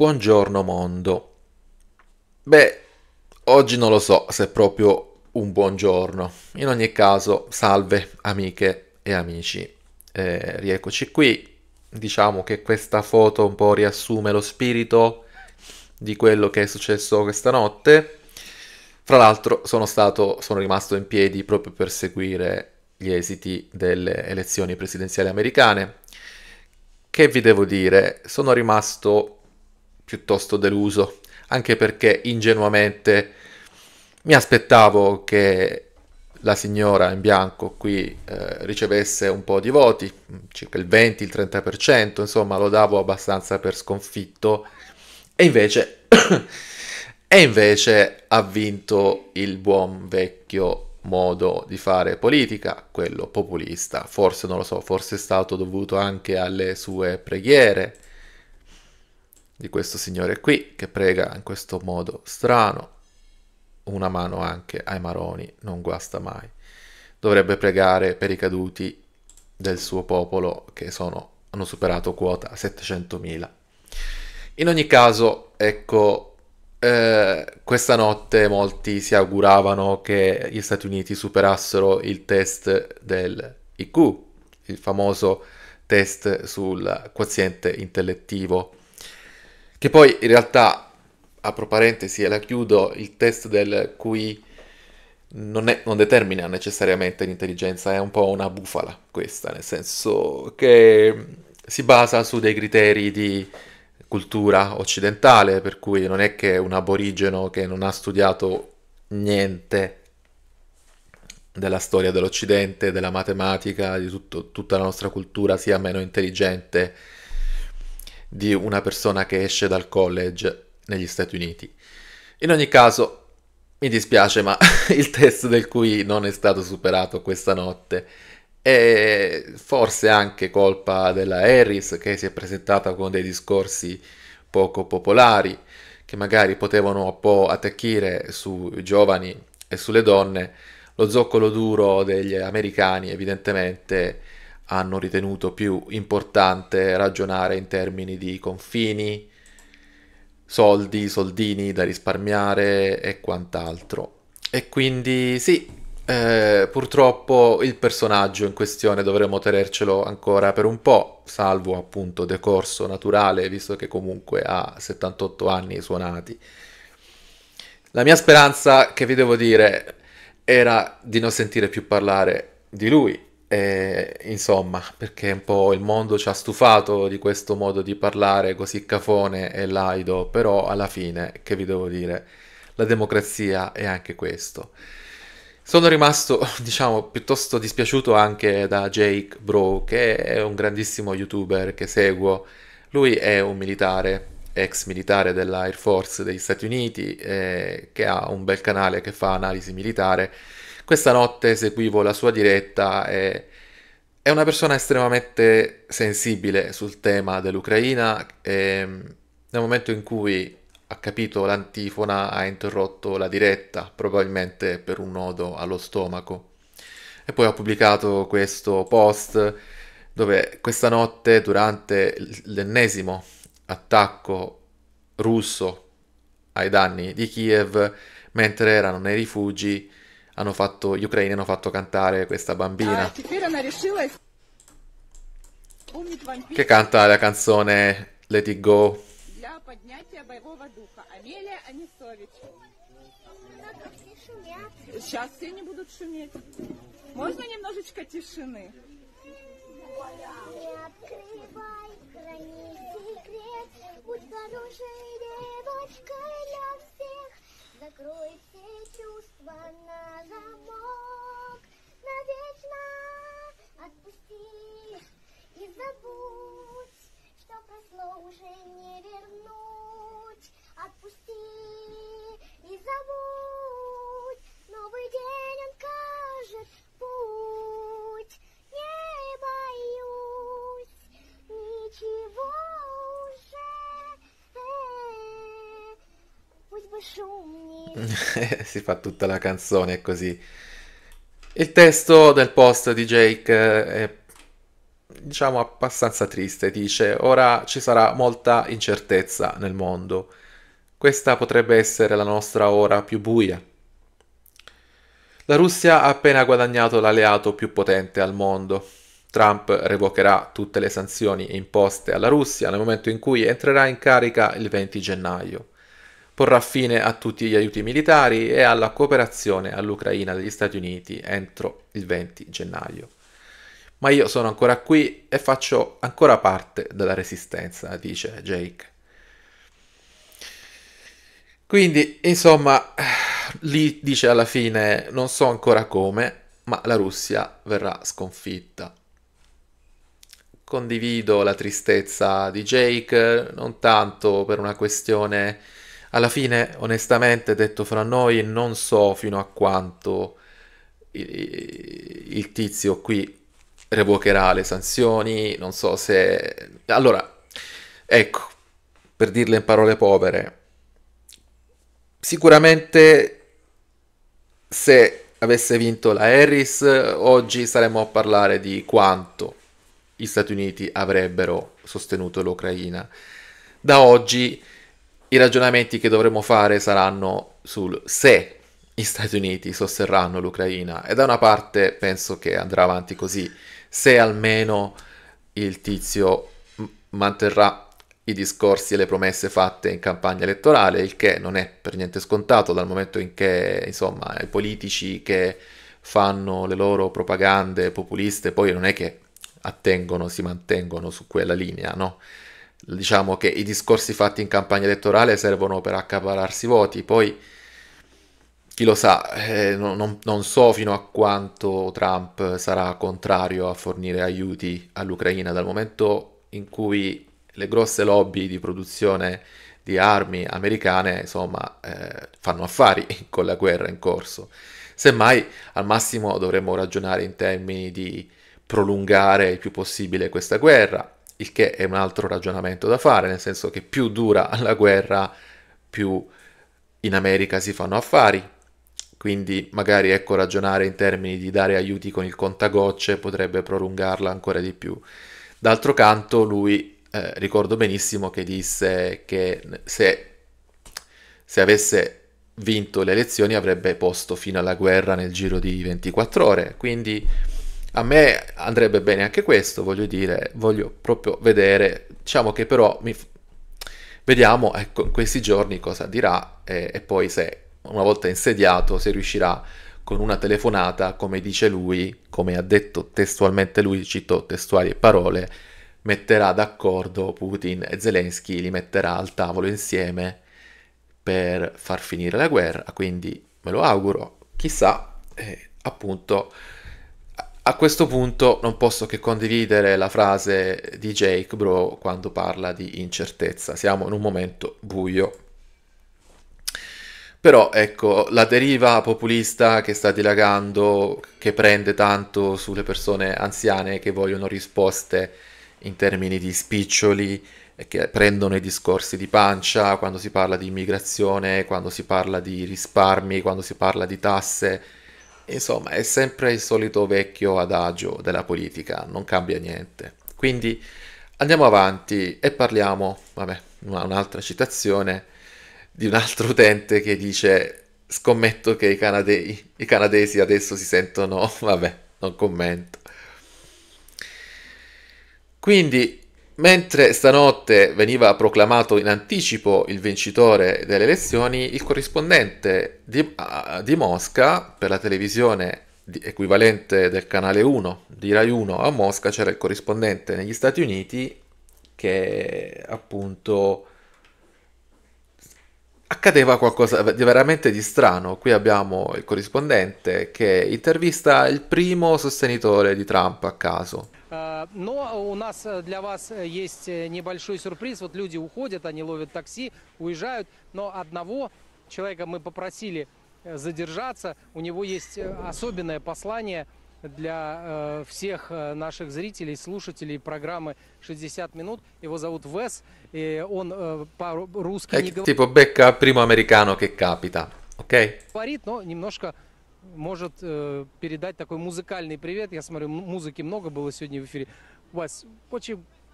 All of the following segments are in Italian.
Buongiorno mondo. Beh, oggi non lo so se è proprio un buongiorno. In ogni caso, salve amiche e amici. Eh, rieccoci qui. Diciamo che questa foto un po' riassume lo spirito di quello che è successo questa notte. Fra l'altro sono, stato, sono rimasto in piedi proprio per seguire gli esiti delle elezioni presidenziali americane. Che vi devo dire? Sono rimasto piuttosto deluso, anche perché ingenuamente mi aspettavo che la signora in bianco qui eh, ricevesse un po' di voti, circa il 20, il 30%, insomma lo davo abbastanza per sconfitto e invece, e invece ha vinto il buon vecchio modo di fare politica, quello populista, forse non lo so, forse è stato dovuto anche alle sue preghiere, di questo signore qui che prega in questo modo strano. Una mano anche ai maroni non guasta mai. Dovrebbe pregare per i caduti del suo popolo che sono, hanno superato quota 700.000. In ogni caso, ecco, eh, questa notte molti si auguravano che gli Stati Uniti superassero il test del IQ, il famoso test sul quoziente intellettivo che poi in realtà, apro parentesi e la chiudo, il test del cui non, è, non determina necessariamente l'intelligenza, è un po' una bufala questa, nel senso che si basa su dei criteri di cultura occidentale, per cui non è che un aborigeno che non ha studiato niente della storia dell'Occidente, della matematica, di tutto, tutta la nostra cultura sia meno intelligente di una persona che esce dal college negli Stati Uniti. In ogni caso, mi dispiace, ma il test del cui non è stato superato questa notte è forse anche colpa della Harris che si è presentata con dei discorsi poco popolari che magari potevano un po' attacchire sui giovani e sulle donne. Lo zoccolo duro degli americani evidentemente hanno ritenuto più importante ragionare in termini di confini, soldi, soldini da risparmiare e quant'altro. E quindi sì, eh, purtroppo il personaggio in questione dovremmo tenercelo ancora per un po', salvo appunto decorso naturale, visto che comunque ha 78 anni suonati. La mia speranza, che vi devo dire, era di non sentire più parlare di lui, insomma, perché un po' il mondo ci ha stufato di questo modo di parlare così cafone e laido, però alla fine, che vi devo dire, la democrazia è anche questo. Sono rimasto, diciamo, piuttosto dispiaciuto anche da Jake Bro, che è un grandissimo youtuber che seguo. Lui è un militare, ex militare dell'Air Force degli Stati Uniti, eh, che ha un bel canale che fa analisi militare questa notte seguivo la sua diretta e è una persona estremamente sensibile sul tema dell'Ucraina e mm, nel momento in cui ha capito l'antifona ha interrotto la diretta, probabilmente per un nodo allo stomaco. E poi ho pubblicato questo post dove questa notte durante l'ennesimo attacco russo ai danni di Kiev, mentre erano nei rifugi, hanno fatto, gli ucraini hanno fatto cantare questa bambina che canta la canzone Let It Go. Сейчас все не будут шуметь. Можно немножечко тишины? Не открывай, храни секрет, будь хорошей девочкой для всех. Закрой все чувства на замок, навечно отпусти и забудь, что прошло уже не вернуть. Отпусти и забудь, новый день он кажет путь. Не боюсь ничего уже, э -э -э, пусть бы шум. si fa tutta la canzone così. Il testo del post di Jake è diciamo abbastanza triste, dice ora ci sarà molta incertezza nel mondo. Questa potrebbe essere la nostra ora più buia. La Russia ha appena guadagnato l'alleato più potente al mondo. Trump revocherà tutte le sanzioni imposte alla Russia nel momento in cui entrerà in carica il 20 gennaio porrà fine a tutti gli aiuti militari e alla cooperazione all'Ucraina degli Stati Uniti entro il 20 gennaio. Ma io sono ancora qui e faccio ancora parte della resistenza, dice Jake. Quindi, insomma, lì dice alla fine non so ancora come, ma la Russia verrà sconfitta. Condivido la tristezza di Jake, non tanto per una questione alla fine, onestamente, detto fra noi, non so fino a quanto il tizio qui revocherà le sanzioni, non so se... Allora, ecco, per dirle in parole povere, sicuramente se avesse vinto la Harris, oggi saremmo a parlare di quanto gli Stati Uniti avrebbero sostenuto l'Ucraina. Da oggi i ragionamenti che dovremo fare saranno sul se gli Stati Uniti sosterranno l'Ucraina e da una parte penso che andrà avanti così, se almeno il tizio manterrà i discorsi e le promesse fatte in campagna elettorale, il che non è per niente scontato dal momento in che insomma i politici che fanno le loro propagande populiste poi non è che attengono, si mantengono su quella linea, no? diciamo che i discorsi fatti in campagna elettorale servono per accapararsi voti, poi chi lo sa, eh, non, non, so fino a quanto Trump sarà contrario a fornire aiuti all'Ucraina dal momento in cui le grosse lobby di produzione di armi americane insomma eh, fanno affari con la guerra in corso. Semmai al massimo dovremmo ragionare in termini di prolungare il più possibile questa guerra, il che è un altro ragionamento da fare, nel senso che più dura la guerra, più in America si fanno affari. Quindi magari ecco ragionare in termini di dare aiuti con il contagocce potrebbe prolungarla ancora di più. D'altro canto lui eh, ricordo benissimo che disse che se, se avesse vinto le elezioni avrebbe posto fino alla guerra nel giro di 24 ore, quindi a me andrebbe bene anche questo, voglio dire, voglio proprio vedere, diciamo che però mi... vediamo ecco, in questi giorni cosa dirà e, e poi se una volta insediato se riuscirà con una telefonata, come dice lui, come ha detto testualmente lui, cito testuali parole, metterà d'accordo Putin e Zelensky, li metterà al tavolo insieme per far finire la guerra, quindi me lo auguro, chissà, eh, appunto a questo punto non posso che condividere la frase di Jake Bro quando parla di incertezza. Siamo in un momento buio. Però ecco, la deriva populista che sta dilagando, che prende tanto sulle persone anziane che vogliono risposte in termini di spiccioli, che prendono i discorsi di pancia quando si parla di immigrazione, quando si parla di risparmi, quando si parla di tasse, insomma è sempre il solito vecchio adagio della politica, non cambia niente. Quindi andiamo avanti e parliamo, vabbè, un'altra citazione di un altro utente che dice scommetto che i, canade- i canadesi adesso si sentono, vabbè, non commento. Quindi Mentre stanotte veniva proclamato in anticipo il vincitore delle elezioni, il corrispondente di, di Mosca per la televisione equivalente del canale 1 di Rai 1 a Mosca c'era il corrispondente negli Stati Uniti che appunto accadeva qualcosa di veramente di strano. Qui abbiamo il corrispondente che intervista il primo sostenitore di Trump a caso. Но у нас для вас есть небольшой сюрприз. Вот люди уходят, они ловят такси, уезжают, но одного человека мы попросили задержаться. У него есть особенное послание – для э, всех э, наших зрителей, слушателей программы «60 минут». Его зовут Вес, и он э, по-русски не говорит. Типа бэкка primo americano che capita, окей? Говорит, но немножко может э, передать такой музыкальный привет. Я смотрю, музыки много было сегодня в эфире. Вес, what,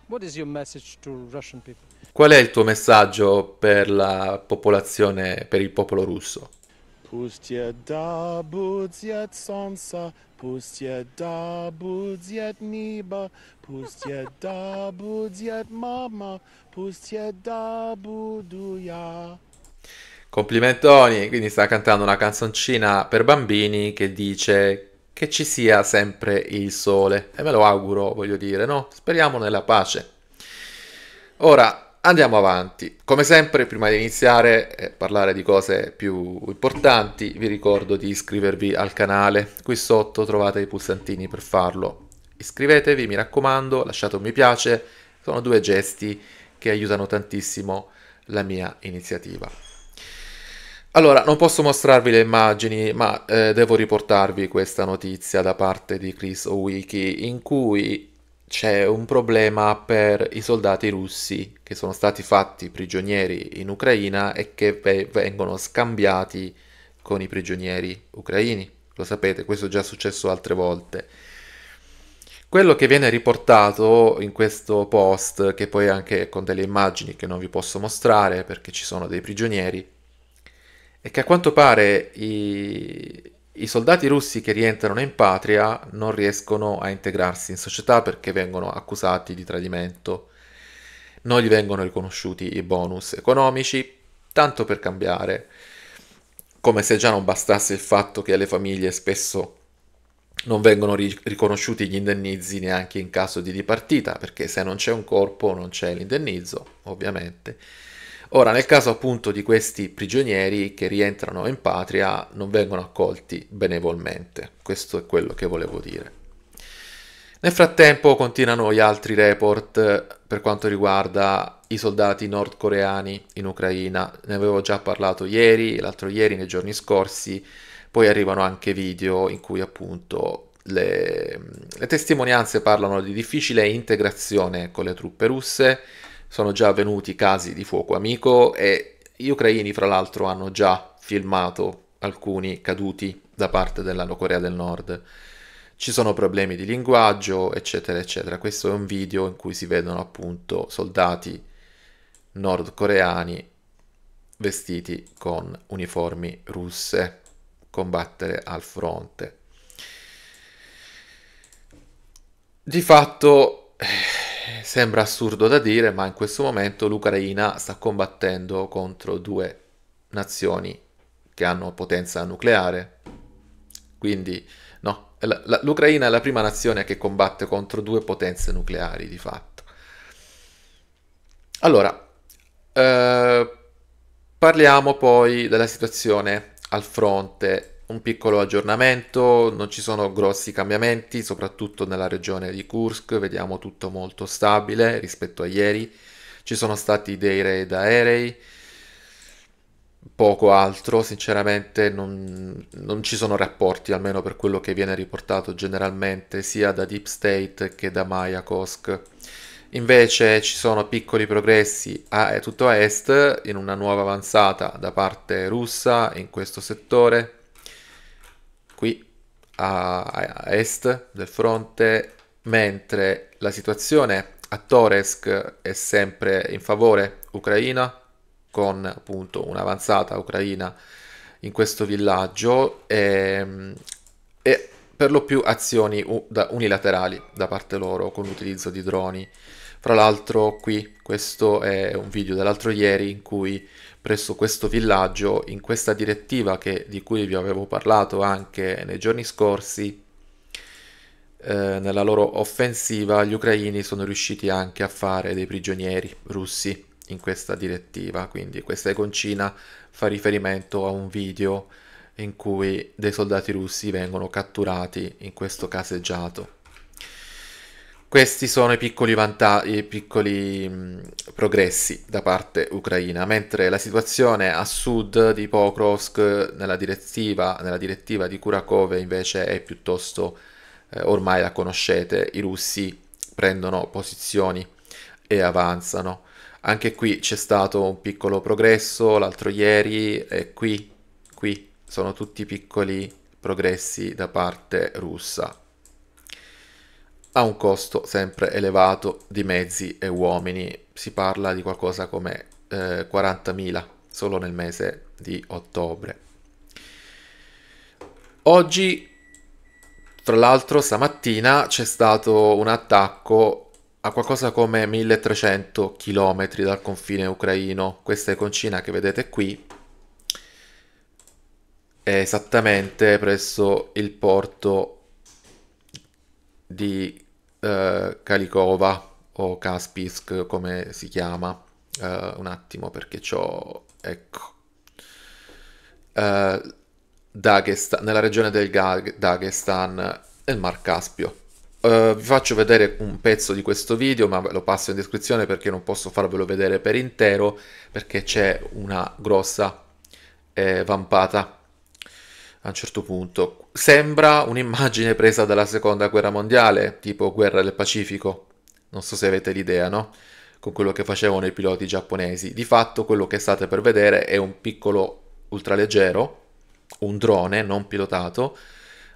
what is your message to Russian people? Qual è il tuo messaggio per la popolazione, per il popolo russo? Pustie da budziet sonca, pustie da budziet nieba, pustie da budziet mamma, pustie da budu ja. Complimentoni, quindi sta cantando una canzoncina per bambini che dice che ci sia sempre il sole. E me lo auguro, voglio dire, no? Speriamo nella pace. Ora, Andiamo avanti. Come sempre, prima di iniziare a eh, parlare di cose più importanti, vi ricordo di iscrivervi al canale. Qui sotto trovate i pulsantini per farlo. Iscrivetevi, mi raccomando, lasciate un mi piace. Sono due gesti che aiutano tantissimo la mia iniziativa. Allora, non posso mostrarvi le immagini, ma eh, devo riportarvi questa notizia da parte di Chris Wiki in cui c'è un problema per i soldati russi che sono stati fatti prigionieri in Ucraina e che vengono scambiati con i prigionieri ucraini. Lo sapete, questo è già successo altre volte. Quello che viene riportato in questo post, che poi anche con delle immagini che non vi posso mostrare perché ci sono dei prigionieri, è che a quanto pare i, i soldati russi che rientrano in patria non riescono a integrarsi in società perché vengono accusati di tradimento. Non gli vengono riconosciuti i bonus economici, tanto per cambiare, come se già non bastasse il fatto che alle famiglie spesso non vengono ri- riconosciuti gli indennizi neanche in caso di dipartita, perché se non c'è un corpo non c'è l'indennizzo, ovviamente. Ora, nel caso appunto di questi prigionieri che rientrano in patria, non vengono accolti benevolmente. Questo è quello che volevo dire. Nel frattempo continuano gli altri report eh, per quanto riguarda i soldati nordcoreani in Ucraina. Ne avevo già parlato ieri, l'altro ieri, nei giorni scorsi. Poi arrivano anche video in cui appunto le, le testimonianze parlano di difficile integrazione con le truppe russe sono già avvenuti casi di fuoco amico e gli ucraini fra l'altro hanno già filmato alcuni caduti da parte della Corea del Nord. Ci sono problemi di linguaggio, eccetera, eccetera. Questo è un video in cui si vedono appunto soldati nordcoreani vestiti con uniformi russe combattere al fronte. Di fatto eh, Sembra assurdo da dire, ma in questo momento l'Ucraina sta combattendo contro due nazioni che hanno potenza nucleare. Quindi, no, l'Ucraina è la prima nazione che combatte contro due potenze nucleari, di fatto. Allora, eh, parliamo poi della situazione al fronte un piccolo aggiornamento, non ci sono grossi cambiamenti, soprattutto nella regione di Kursk, vediamo tutto molto stabile rispetto a ieri. Ci sono stati dei raid aerei, poco altro, sinceramente non, non ci sono rapporti, almeno per quello che viene riportato generalmente, sia da Deep State che da Mayakovsk. Invece ci sono piccoli progressi a tutto a est in una nuova avanzata da parte russa in questo settore qui a, est del fronte, mentre la situazione a Toresk è sempre in favore Ucraina, con appunto un'avanzata Ucraina in questo villaggio e, ehm, e per lo più azioni unilaterali da parte loro con l'utilizzo di droni. Fra l'altro qui questo è un video dell'altro ieri in cui presso questo villaggio in questa direttiva che, di cui vi avevo parlato anche nei giorni scorsi eh, nella loro offensiva gli ucraini sono riusciti anche a fare dei prigionieri russi in questa direttiva quindi questa iconcina fa riferimento a un video in cui dei soldati russi vengono catturati in questo caseggiato questi sono i piccoli, vanta- i piccoli mh, progressi da parte ucraina, mentre la situazione a sud di Pokrovsk, nella direttiva, nella direttiva di Kurakove, invece è piuttosto, eh, ormai la conoscete, i russi prendono posizioni e avanzano. Anche qui c'è stato un piccolo progresso l'altro ieri e qui, qui sono tutti piccoli progressi da parte russa ha un costo sempre elevato di mezzi e uomini, si parla di qualcosa come eh, 40.000 solo nel mese di ottobre. Oggi, tra l'altro, stamattina c'è stato un attacco a qualcosa come 1300 km dal confine ucraino. Questa iconcina che vedete qui è esattamente presso il porto di eh, Calicova o Caspisk come si chiama. Eh, un attimo perché c'ho... ecco. Eh, Dagestan, nella regione del Gag- Dagestan nel Mar Caspio. Uh, vi faccio vedere un pezzo di questo video, ma lo passo in descrizione perché non posso farvelo vedere per intero, perché c'è una grossa eh, vampata a un certo punto. Sembra un'immagine presa dalla seconda guerra mondiale, tipo guerra del Pacifico. Non so se avete l'idea, no? Con quello che facevano i piloti giapponesi. Di fatto quello che state per vedere è un piccolo ultraleggero, un drone non pilotato,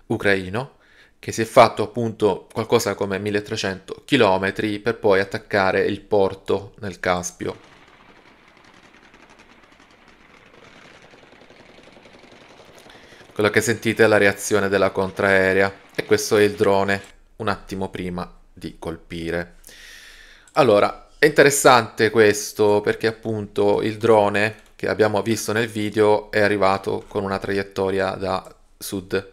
ucraino, che si è fatto appunto qualcosa come 1300 km per poi attaccare il porto nel Caspio. Quello che sentite è la reazione della contraerea e questo è il drone un attimo prima di colpire. Allora, è interessante questo perché appunto il drone che abbiamo visto nel video è arrivato con una traiettoria da sud,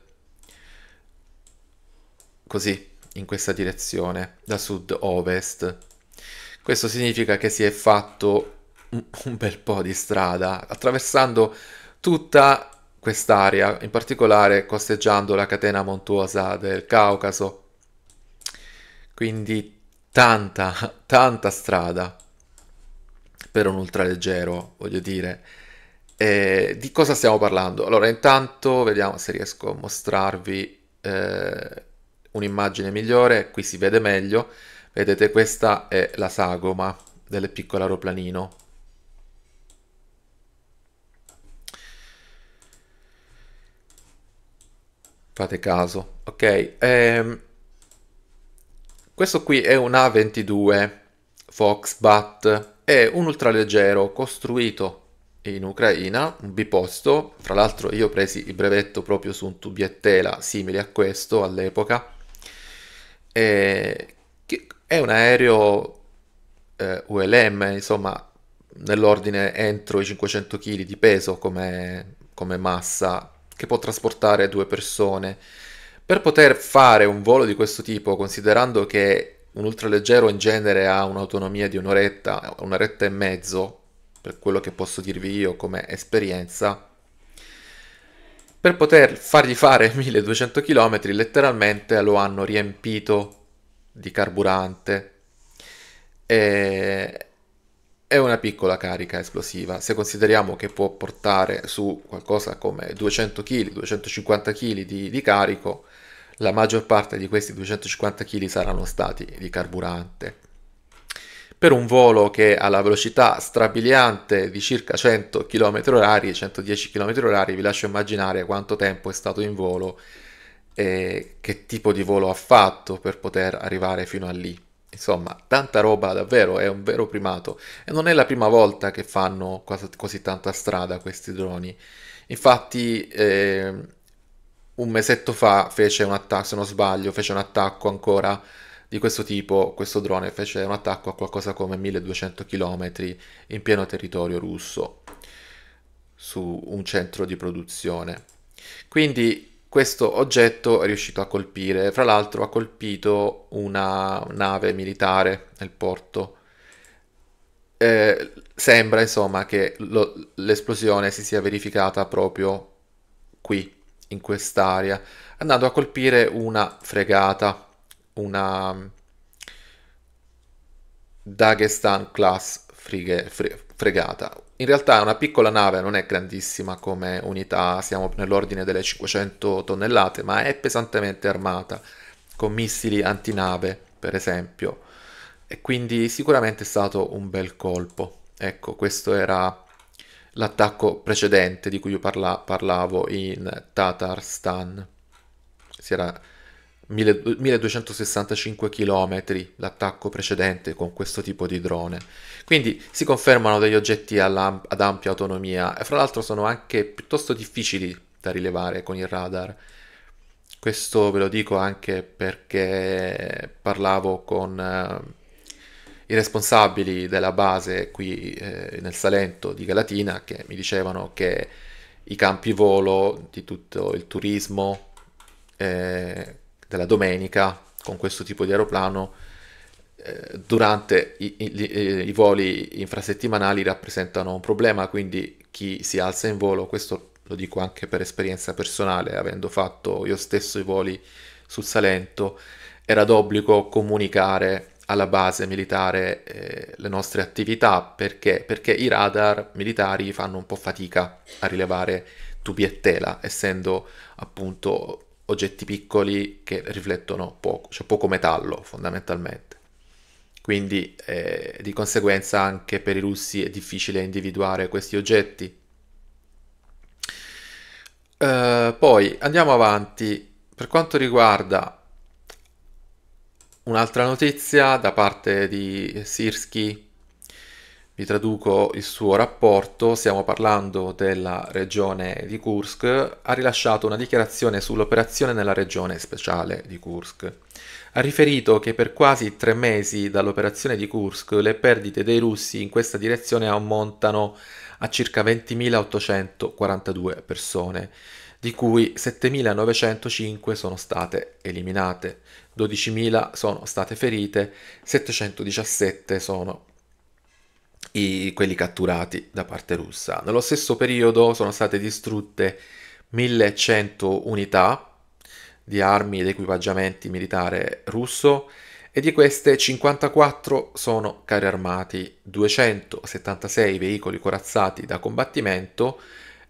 così, in questa direzione, da sud-ovest. Questo significa che si è fatto un bel po' di strada, attraversando tutta quest'area, in particolare costeggiando la catena montuosa del Caucaso. Quindi tanta, tanta strada per un ultraleggero, voglio dire. E di cosa stiamo parlando? Allora, intanto vediamo se riesco a mostrarvi eh, un'immagine migliore. Qui si vede meglio. Vedete, questa è la sagoma del piccolo aeroplanino fate caso, ok? Ehm, questo qui è un A22 Foxbat, è un ultraleggero costruito in Ucraina, un biposto, fra l'altro io ho preso il brevetto proprio su un tubiettela simile a questo all'epoca, è un aereo eh, ULM, insomma, nell'ordine entro i 500 kg di peso come, come massa che può trasportare due persone. Per poter fare un volo di questo tipo, considerando che un ultraleggero in genere ha un'autonomia di un'oretta, un'oretta e mezzo, per quello che posso dirvi io come esperienza, per poter fargli fare 1200 km letteralmente lo hanno riempito di carburante. E, è una piccola carica esplosiva. Se consideriamo che può portare su qualcosa come 200 kg, 250 kg di, di carico, la maggior parte di questi 250 kg saranno stati di carburante. Per un volo che ha la velocità strabiliante di circa 100 km/h, 110 km/h, vi lascio immaginare quanto tempo è stato in volo e che tipo di volo ha fatto per poter arrivare fino a lì. Insomma, tanta roba davvero, è un vero primato e non è la prima volta che fanno quasi, così tanta strada questi droni. Infatti eh, un mesetto fa fece un attacco, se non sbaglio, fece un attacco ancora di questo tipo, questo drone fece un attacco a qualcosa come 1200 km in pieno territorio russo su un centro di produzione. Quindi questo oggetto è riuscito a colpire, fra l'altro ha colpito una nave militare nel porto. Eh, sembra insomma che lo, l'esplosione si sia verificata proprio qui, in quest'area, andando a colpire una fregata, una mm, Dagestan class frighe, fre, fregata. In realtà è una piccola nave, non è grandissima come unità, siamo nell'ordine delle 500 tonnellate, ma è pesantemente armata con missili antinave, per esempio. E quindi sicuramente è stato un bel colpo. Ecco, questo era l'attacco precedente di cui io parla- parlavo in Tatarstan. Si era 1265 km l'attacco precedente con questo tipo di drone. Quindi si confermano degli oggetti ad ampia autonomia e fra l'altro sono anche piuttosto difficili da rilevare con il radar. Questo ve lo dico anche perché parlavo con eh, i responsabili della base qui eh, nel Salento di Galatina che mi dicevano che i campi volo di tutto il turismo eh, della domenica con questo tipo di aeroplano eh, durante i, i, eh, i, voli infrasettimanali rappresentano un problema, quindi chi si alza in volo, questo lo dico anche per esperienza personale, avendo fatto io stesso i voli sul Salento, era d'obbligo comunicare alla base militare eh, le nostre attività perché? perché i radar militari fanno un po' fatica a rilevare tubi e tela, essendo appunto oggetti piccoli che riflettono poco, c'è cioè poco metallo fondamentalmente. Quindi eh, di conseguenza anche per i russi è difficile individuare questi oggetti. Eh, poi andiamo avanti. Per quanto riguarda un'altra notizia da parte di Sirski vi traduco il suo rapporto, stiamo parlando della regione di Kursk, ha rilasciato una dichiarazione sull'operazione nella regione speciale di Kursk. Ha riferito che per quasi tre mesi dall'operazione di Kursk le perdite dei russi in questa direzione ammontano a circa 20.842 persone, di cui 7.905 sono state eliminate, 12.000 sono state ferite, 717 sono i, quelli catturati da parte russa. Nello stesso periodo sono state distrutte 1100 unità di armi ed equipaggiamenti militare russo e di queste 54 sono carri armati, 276 veicoli corazzati da combattimento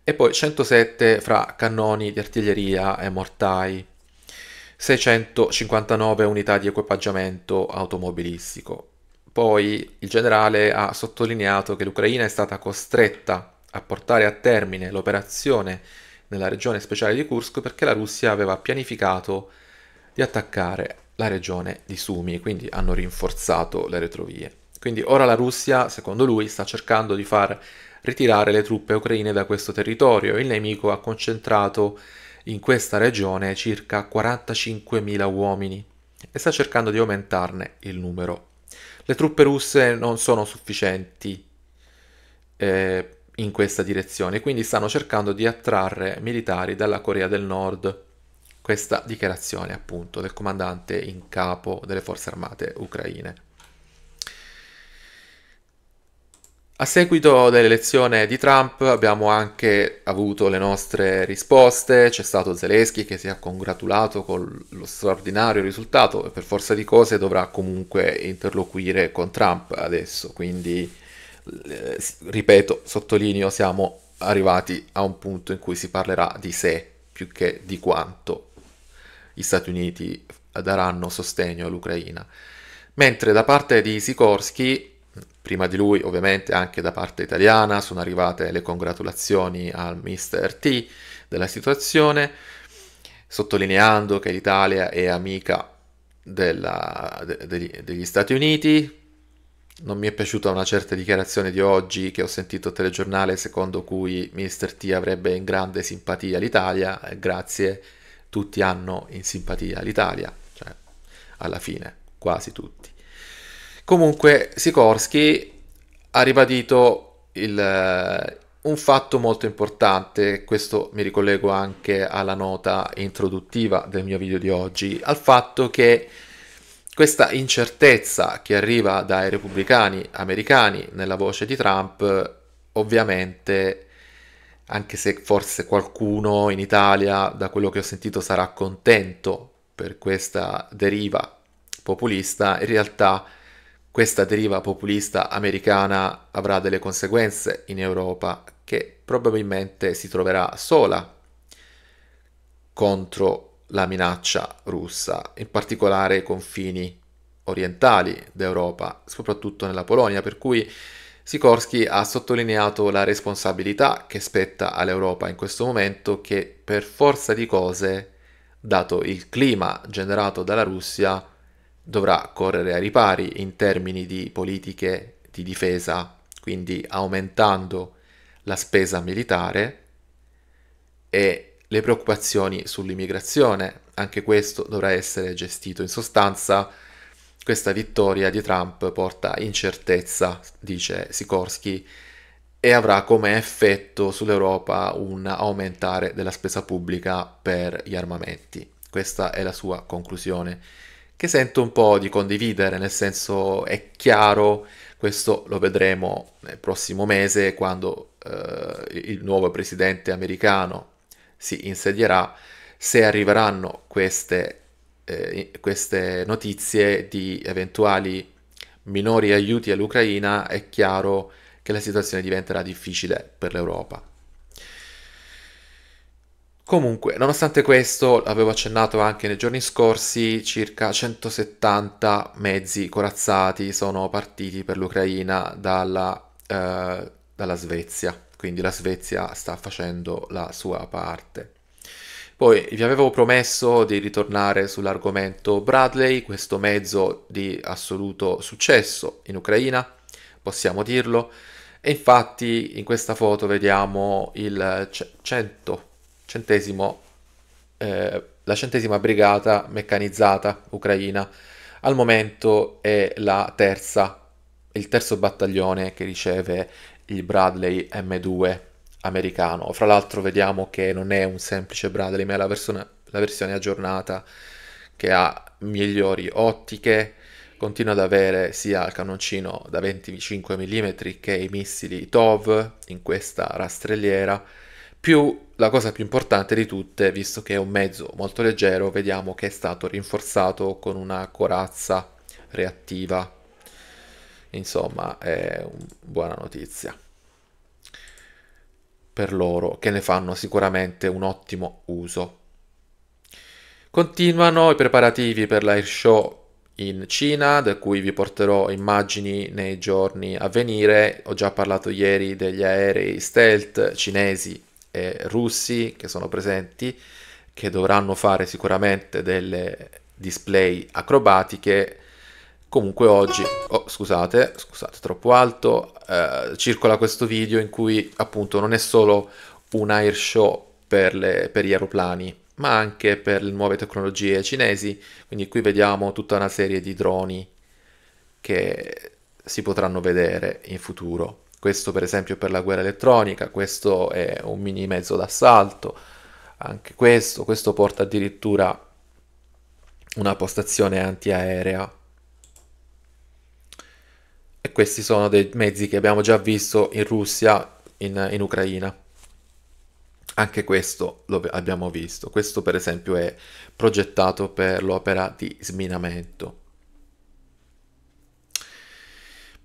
e poi 107 fra cannoni di artiglieria e mortai, 659 unità di equipaggiamento automobilistico, poi il generale ha sottolineato che l'Ucraina è stata costretta a portare a termine l'operazione nella regione speciale di Kursk perché la Russia aveva pianificato di attaccare la regione di Sumi, quindi hanno rinforzato le retrovie. Quindi ora la Russia, secondo lui, sta cercando di far ritirare le truppe ucraine da questo territorio. Il nemico ha concentrato in questa regione circa 45.000 uomini e sta cercando di aumentarne il numero le truppe russe non sono sufficienti eh, in questa direzione, quindi stanno cercando di attrarre militari dalla Corea del Nord. Questa dichiarazione appunto del comandante in capo delle forze armate ucraine. A seguito dell'elezione di Trump abbiamo anche avuto le nostre risposte, c'è stato Zelensky che si è congratulato con lo straordinario risultato e per forza di cose dovrà comunque interloquire con Trump adesso, quindi eh, ripeto, sottolineo, siamo arrivati a un punto in cui si parlerà di sé più che di quanto gli Stati Uniti daranno sostegno all'Ucraina. Mentre da parte di Sikorsky prima di lui ovviamente anche da parte italiana sono arrivate le congratulazioni al mister T della situazione, sottolineando che l'Italia è amica della, de, de, degli Stati Uniti. Non mi è piaciuta una certa dichiarazione di oggi che ho sentito al telegiornale secondo cui Mr. T avrebbe in grande simpatia l'Italia. Grazie, tutti hanno in simpatia l'Italia, cioè alla fine quasi tutti. Comunque Sikorsky ha ribadito il, eh, un fatto molto importante, questo mi ricollego anche alla nota introduttiva del mio video di oggi, al fatto che questa incertezza che arriva dai repubblicani americani nella voce di Trump, ovviamente, anche se forse qualcuno in Italia, da quello che ho sentito, sarà contento per questa deriva populista, in realtà questa deriva populista americana avrà delle conseguenze in Europa che probabilmente si troverà sola contro la minaccia russa, in particolare i confini orientali d'Europa, soprattutto nella Polonia, per cui Sikorsky ha sottolineato la responsabilità che spetta all'Europa in questo momento che per forza di cose, dato il clima generato dalla Russia, dovrà correre ai ripari in termini di politiche di difesa, quindi aumentando la spesa militare e le preoccupazioni sull'immigrazione, anche questo dovrà essere gestito. In sostanza, questa vittoria di Trump porta incertezza, dice Sikorsky, e avrà come effetto sull'Europa un aumentare della spesa pubblica per gli armamenti. Questa è la sua conclusione che sento un po' di condividere, nel senso è chiaro, questo lo vedremo nel prossimo mese quando eh, il nuovo presidente americano si insedierà, se arriveranno queste, eh, queste notizie di eventuali minori aiuti all'Ucraina, è chiaro che la situazione diventerà difficile per l'Europa. Comunque, nonostante questo, avevo accennato anche nei giorni scorsi, circa 170 mezzi corazzati sono partiti per l'Ucraina dalla, eh, dalla Svezia, quindi la Svezia sta facendo la sua parte. Poi vi avevo promesso di ritornare sull'argomento Bradley, questo mezzo di assoluto successo in Ucraina, possiamo dirlo, e infatti in questa foto vediamo il 100 centesimo, eh, la centesima brigata meccanizzata ucraina. Al momento è terza, il terzo battaglione che riceve il Bradley M2 americano. Fra l'altro vediamo che non è un semplice Bradley, ma è la, versione, la versione aggiornata che ha migliori ottiche, continua ad avere sia il cannoncino da 25 mm che i missili TOV in questa rastrelliera più la cosa più importante di tutte, visto che è un mezzo molto leggero, vediamo che è stato rinforzato con una corazza reattiva. Insomma, è una buona notizia per loro, che ne fanno sicuramente un ottimo uso. Continuano i preparativi per l'Air Show in Cina, da cui vi porterò immagini nei giorni a venire. Ho già parlato ieri degli aerei stealth cinesi eh, russi che sono presenti, che dovranno fare sicuramente delle display acrobatiche. Comunque oggi, oh, scusate, scusate, troppo alto, eh, circola questo video in cui appunto non è solo un air show per, le, per gli aeroplani, ma anche per le nuove tecnologie cinesi, quindi qui vediamo tutta una serie di droni che si potranno vedere in futuro questo per esempio per la guerra elettronica, questo è un mini mezzo d'assalto, anche questo, questo porta addirittura una postazione antiaerea. E questi sono dei mezzi che abbiamo già visto in Russia, in, in Ucraina. Anche questo lo abbiamo visto. Questo per esempio è progettato per l'opera di sminamento.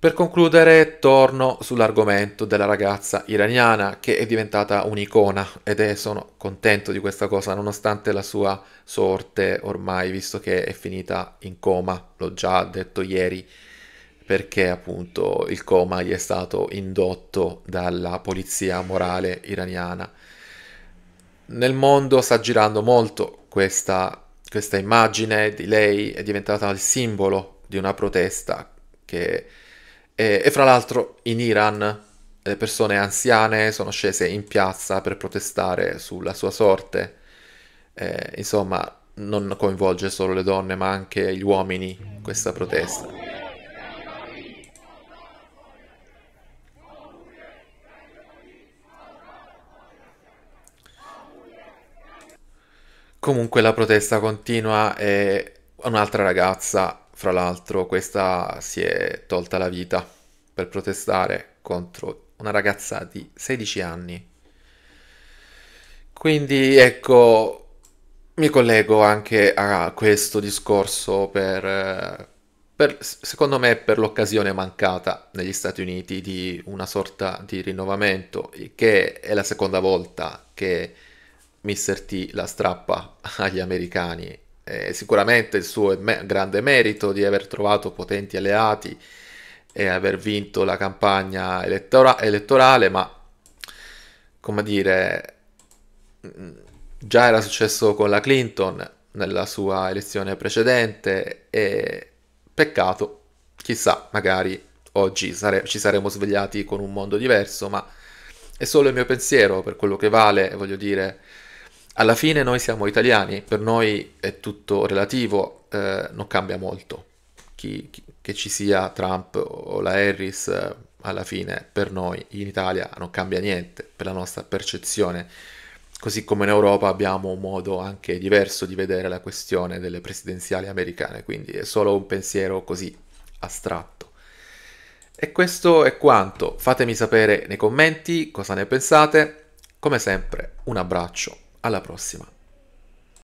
Per concludere torno sull'argomento della ragazza iraniana che è diventata un'icona ed è, sono contento di questa cosa nonostante la sua sorte ormai visto che è finita in coma, l'ho già detto ieri perché appunto il coma gli è stato indotto dalla polizia morale iraniana. Nel mondo sta girando molto questa, questa immagine di lei, è diventata il simbolo di una protesta che e, e fra l'altro in Iran le persone anziane sono scese in piazza per protestare sulla sua sorte. Eh, insomma, non coinvolge solo le donne ma anche gli uomini questa protesta. Comunque la protesta continua e un'altra ragazza fra l'altro questa si è tolta la vita per protestare contro una ragazza di 16 anni. Quindi ecco, mi collego anche a questo discorso per, per, secondo me per l'occasione mancata negli Stati Uniti di una sorta di rinnovamento, che è la seconda volta che Mr. T la strappa agli americani eh, sicuramente il suo me- grande merito di aver trovato potenti alleati e aver vinto la campagna elettora- elettorale, ma come dire, mm, già era successo con la Clinton nella sua elezione precedente e peccato, chissà, magari oggi sare- ci saremmo svegliati con un mondo diverso, ma è solo il mio pensiero per quello che vale, voglio dire, alla fine noi siamo italiani, per noi è tutto relativo, eh, non cambia molto. Chi, chi, che ci sia Trump o la Harris, eh, alla fine per noi in Italia non cambia niente, per la nostra percezione. Così come in Europa abbiamo un modo anche diverso di vedere la questione delle presidenziali americane, quindi è solo un pensiero così astratto. E questo è quanto. Fatemi sapere nei commenti cosa ne pensate. Come sempre, un abbraccio alla prossima!